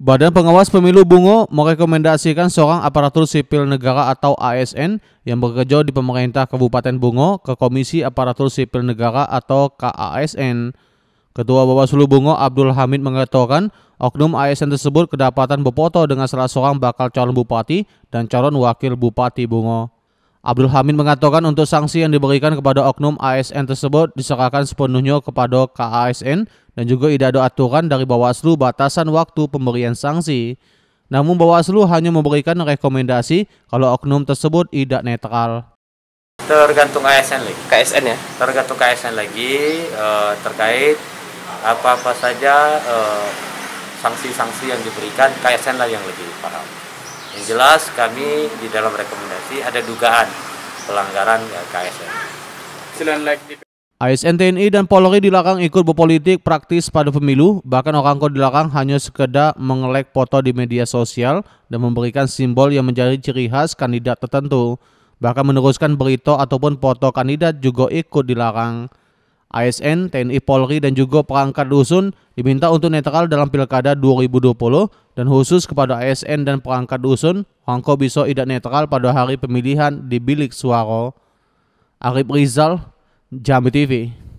Badan Pengawas Pemilu Bungo merekomendasikan seorang aparatur sipil negara atau ASN yang bekerja di pemerintah Kabupaten Bungo ke Komisi Aparatur Sipil Negara atau KASN. Ketua Bawaslu Bungo Abdul Hamid mengatakan oknum ASN tersebut kedapatan berfoto dengan salah seorang bakal calon bupati dan calon wakil bupati Bungo. Abdul Hamid mengatakan untuk sanksi yang diberikan kepada oknum ASN tersebut diserahkan sepenuhnya kepada KASN dan juga tidak ada aturan dari Bawaslu batasan waktu pemberian sanksi. Namun Bawaslu hanya memberikan rekomendasi kalau oknum tersebut tidak netral. Tergantung ASN lagi. KSN ya? Tergantung KSN lagi eh, terkait apa-apa saja sanksi eh, sanksi-sanksi yang diberikan KSN lah yang lebih paham. Yang jelas kami di dalam rekomendasi ada dugaan pelanggaran KSN. ASN TNI dan Polri dilarang ikut berpolitik praktis pada pemilu, bahkan orang-orang di belakang hanya sekedar mengelek foto di media sosial dan memberikan simbol yang menjadi ciri khas kandidat tertentu. Bahkan meneruskan berita ataupun foto kandidat juga ikut dilarang. ASN, TNI Polri dan juga perangkat dusun diminta untuk netral dalam pilkada 2020 dan khusus kepada ASN dan perangkat dusun, Hongko bisa tidak netral pada hari pemilihan di bilik suara. Arif Rizal, Jambi TV.